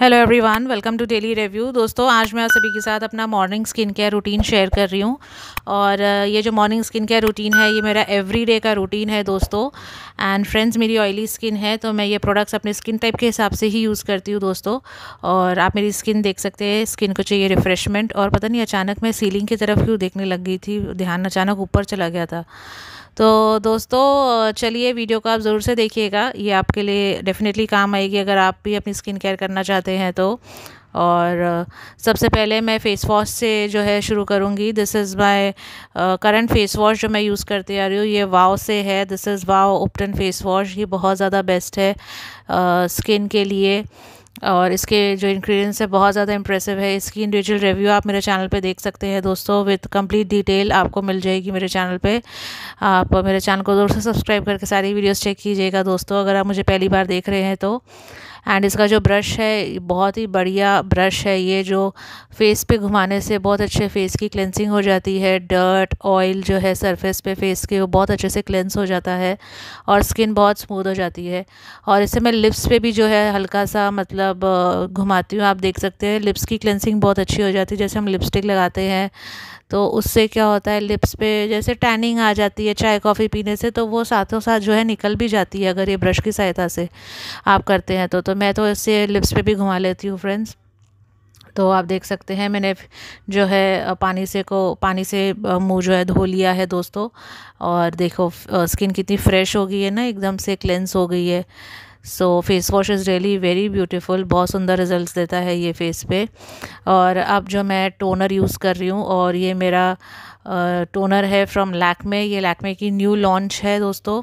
hello everyone welcome to daily review दोस्तों आज मैं आप सभी के साथ अपना morning skin care routine share कर रही हूँ और ये जो मॉर्निंग स्किन केयर रूटीन है ये मेरा एवरीडे का रूटीन है दोस्तों एंड फ्रेंड्स मेरी ऑयली स्किन है तो मैं ये प्रोडक्ट्स अपने स्किन टाइप के हिसाब से ही यूज़ करती हूँ दोस्तों और आप मेरी स्किन देख सकते हैं स्किन को चाहिए रिफ्रेशमेंट और पता नहीं अचानक मैं सीलिंग की तरफ क्यों देखने लग गई थी ध्यान अचानक ऊपर चला गया था तो दोस्तों चलिए वीडियो को आप ज़रूर से देखिएगा ये आपके लिए डेफिनेटली काम आएगी अगर आप भी अपनी स्किन केयर करना चाहते हैं तो और सबसे पहले मैं फ़ेस वॉश से जो है शुरू करूँगी this is my current face wash जो मैं यूज़ करती आ रही हूँ ये वाव से है दिस इज़ वाव ओपटन फ़ेस वॉश ये बहुत ज़्यादा बेस्ट है स्किन uh, के लिए और इसके जो इंग्रेडिएंट्स है बहुत ज़्यादा इंप्रेसिव है इसकी इंडिविजुअल रिव्यू आप मेरे चैनल पे देख सकते हैं दोस्तों विद कंप्लीट डिटेल आपको मिल जाएगी मेरे चैनल पे आप मेरे चैनल को ज़रूर से सब्सक्राइब करके सारी वीडियोस चेक कीजिएगा दोस्तों अगर आप मुझे पहली बार देख रहे हैं तो एंड इसका जो ब्रश है बहुत ही बढ़िया ब्रश है ये जो फेस पे घुमाने से बहुत अच्छे फेस की क्लेंसिंग हो जाती है डर्ट ऑयल जो है सरफेस पे फेस के वो बहुत अच्छे से क्लेंस हो जाता है और स्किन बहुत स्मूथ हो जाती है और इससे मैं लिप्स पे भी जो है हल्का सा मतलब घुमाती हूँ आप देख सकते हैं लिप्स की क्लेंसिंग बहुत अच्छी हो जाती है जैसे हम लिपस्टिक लगाते हैं तो उससे क्या होता है लिप्स पे जैसे टैनिंग आ जाती है चाय कॉफ़ी पीने से तो वो साथों साथ जो है निकल भी जाती है अगर ये ब्रश की सहायता से आप करते हैं तो, तो मैं तो इससे लिप्स पर भी घुमा लेती हूँ फ्रेंड्स तो आप देख सकते हैं मैंने जो है पानी से को पानी से मुंह जो है धो लिया है दोस्तों और देखो स्किन कितनी फ्रेश हो गई है ना एकदम से क्लेंस हो गई है so face wash is really very beautiful बहुत सुंदर रिजल्ट्स देता है ये फेस पे और अब जो मैं टोनर यूज़ कर रही हूँ और ये मेरा टोनर है फ्रॉम लैकमे ये लैकमे की न्यू लॉन्च है दोस्तों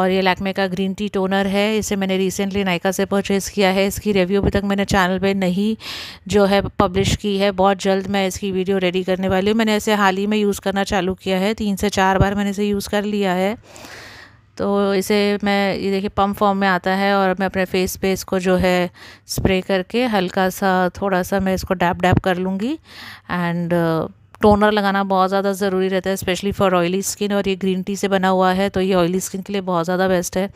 और ये लैकमे का ग्रीन टी टोनर है इसे मैंने रिसेंटली नायका से परचेज़ किया है इसकी रिव्यू अभी तक मैंने चैनल पे नहीं जो है पब्लिश की है बहुत जल्द मैं इसकी वीडियो रेडी करने वाली हूँ मैंने इसे हाल ही में यूज़ करना चालू किया है तीन से चार बार मैंने इसे यूज़ कर लिया है तो इसे मैं ये देखिए पम्प फॉर्म में आता है और मैं अपने फेस पे इसको जो है स्प्रे करके हल्का सा थोड़ा सा मैं इसको डैप डैप कर लूँगी एंड टोनर uh, लगाना बहुत ज़्यादा ज़रूरी रहता है स्पेशली फॉर ऑयली स्किन और ये ग्रीन टी से बना हुआ है तो ये ऑयली स्किन के लिए बहुत ज़्यादा बेस्ट है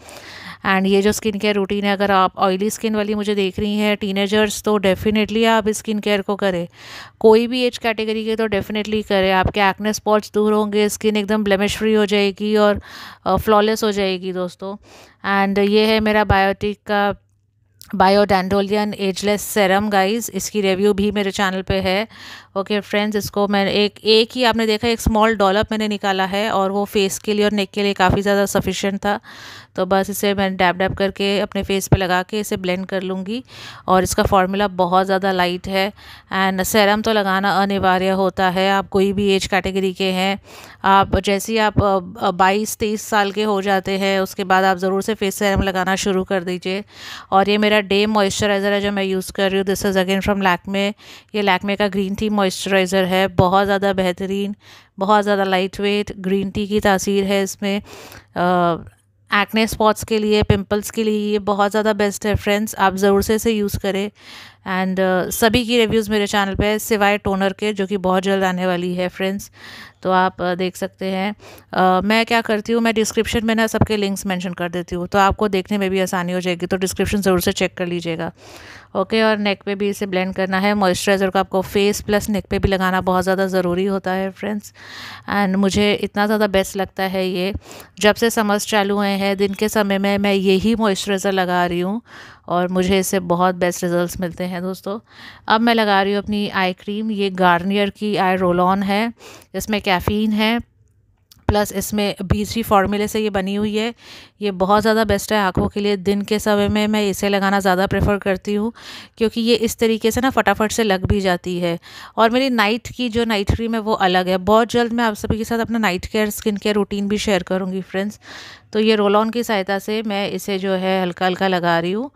एंड ये जो स्किन केयर रूटीन है अगर आप ऑयली स्किन वाली मुझे देख रही हैं टीनेजर्स तो डेफिनेटली आप स्किन केयर को करें कोई भी एज कैटेगरी के तो डेफिनेटली करें आपके एक्ने स्पॉट्स दूर होंगे स्किन एकदम ब्लेमिश फ्री हो जाएगी और फ्लॉलेस हो जाएगी दोस्तों एंड ये है मेरा बायोटिक का बायोडेंडोलियन एजलेस सेरम गाइस इसकी रिव्यू भी मेरे चैनल पे है ओके okay, फ्रेंड्स इसको मैंने एक एक ही आपने देखा एक स्मॉल डॉलप मैंने निकाला है और वो फेस के लिए और नेक के लिए काफ़ी ज़्यादा सफिशेंट था तो बस इसे मैं डैप डैप करके अपने फेस पे लगा के इसे ब्लेंड कर लूँगी और इसका फार्मूला बहुत ज़्यादा लाइट है एंड सैरम तो लगाना अनिवार्य होता है आप कोई भी एज कैटेगरी के हैं आप जैसे ही आप बाईस तेईस साल के हो जाते हैं उसके बाद आप ज़रूर से फेस सेरम लगाना शुरू कर दीजिए और ये मेरा डे मॉइस्चराइज़र है जो मैं यूज़ कर रही हूँ this is again from Lakme ये लैकमे का ग्रीन थी मॉइस्चराइज़र है बहुत ज़्यादा बेहतरीन बहुत ज़्यादा लाइट वेट ग्रीन टी की तासीर है इसमें एक्ने स्पॉट्स के लिए पिंपल्स के लिए ये बहुत ज़्यादा बेस्ट है फ्रेंड्स आप ज़रूर से इसे यूज़ करें एंड uh, सभी की रिव्यूज़ मेरे चैनल पे है सिवाय टोनर के जो कि बहुत जल्द आने वाली है फ्रेंड्स तो आप देख सकते हैं आ, मैं क्या करती हूँ मैं डिस्क्रिप्शन में ना सबके लिंक्स मेंशन कर देती हूँ तो आपको देखने में भी आसानी हो जाएगी तो डिस्क्रिप्शन ज़रूर से चेक कर लीजिएगा ओके और नेक पे भी इसे ब्लेंड करना है मॉइस्चराइज़र को आपको फेस प्लस नेक पे भी लगाना बहुत ज़्यादा ज़रूरी होता है फ्रेंड्स एंड मुझे इतना ज़्यादा बेस्ट लगता है ये जब से समर्स चालू हुए हैं दिन के समय में मैं यही मॉइस्चराइज़र लगा रही हूँ और मुझे इससे बहुत बेस्ट रिज़ल्ट मिलते हैं दोस्तों अब मैं लगा रही हूँ अपनी आई क्रीम ये गार्नियर की आई रोल ऑन है इसमें कैफ़ीन है प्लस इसमें बी सी फार्मूले से ये बनी हुई है ये बहुत ज़्यादा बेस्ट है आँखों के लिए दिन के समय में मैं इसे लगाना ज़्यादा प्रेफर करती हूँ क्योंकि ये इस तरीके से ना फटाफट से लग भी जाती है और मेरी नाइट की जो नाइट क्रीम है वो अलग है बहुत जल्द मैं आप सभी के साथ अपना night care skin care routine भी शेयर करूँगी फ्रेंड्स तो ये रोल ऑन की सहायता से मैं इसे जो है हल्का हल्का लगा रही हूँ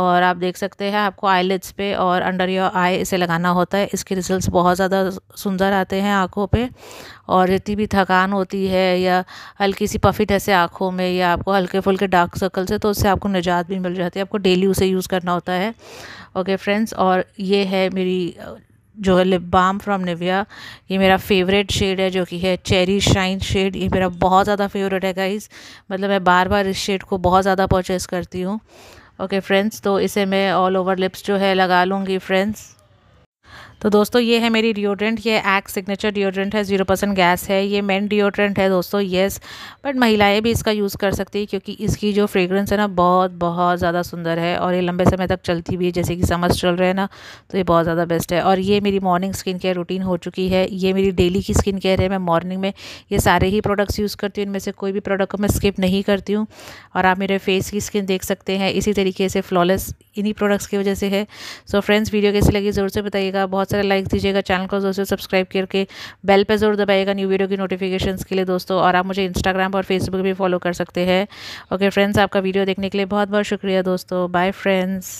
और आप देख सकते हैं आपको आईलिड्स पे और अंडर योर आई इसे लगाना होता है इसके रिजल्ट्स बहुत ज़्यादा सुंदर आते हैं आँखों पे और जितनी भी थकान होती है या हल्की सी पफिट ऐसे आँखों में या आपको हल्के फुल्के डार्क सर्कल से तो उससे आपको निजात भी मिल जाती है आपको डेली उसे यूज़ करना होता है ओके फ्रेंड्स और ये है मेरी जो है लिप बाम फ्रॉम निविया ये मेरा फेवरेट शेड है जो कि है चेरी शाइन शेड ये मेरा बहुत ज़्यादा फेवरेट है गाइस मतलब मैं बार बार इस शेड को बहुत ज़्यादा परचेज़ करती हूँ ओके फ्रेंड्स तो इसे मैं ऑल ओवर लिप्स जो है लगा लूँगी फ्रेंड्स तो दोस्तों ये है मेरी डिओड्रेंट ये एक्स सिग्नेचर डिओड्रेंट है ज़ीरो परसेंट गैस है ये मेन डिओड्रेंट है दोस्तों येस बट महिलाएं भी इसका यूज़ कर सकती है क्योंकि इसकी जो फ्रेगरेंस है ना बहुत बहुत ज़्यादा सुंदर है और ये लंबे समय तक चलती भी है जैसे कि समर्स चल रहे हैं ना तो ये बहुत ज़्यादा बेस्ट है और ये मेरी मॉर्निंग स्किन केयर रूटीन हो चुकी है ये मेरी डेली की स्किन केयर है मैं मॉर्निंग में ये सारे ही प्रोडक्ट्स यूज़ करती हूँ इनमें से कोई भी प्रोडक्ट को मैं स्किप नहीं करती हूँ और आप मेरे फेस की स्किन देख सकते हैं इसी तरीके से फ्लॉलेस इन्हीं प्रोडक्ट्स की वजह से है सो फ्रेंड्स वीडियो कैसी लगी ज़रूर से बताइएगा बहुत तरह लाइक दीजिएगा चैनल को दोस्तों सब्सक्राइब करके बेल पर ज़रूर दबाइएगा न्यू वीडियो की नोटिफिकेशन के लिए दोस्तों और आप मुझे इंस्टाग्राम और फेसबुक भी फॉलो कर सकते हैं ओके फ्रेंड्स आपका वीडियो देखने के लिए बहुत बहुत शुक्रिया दोस्तों बाय फ्रेंड्स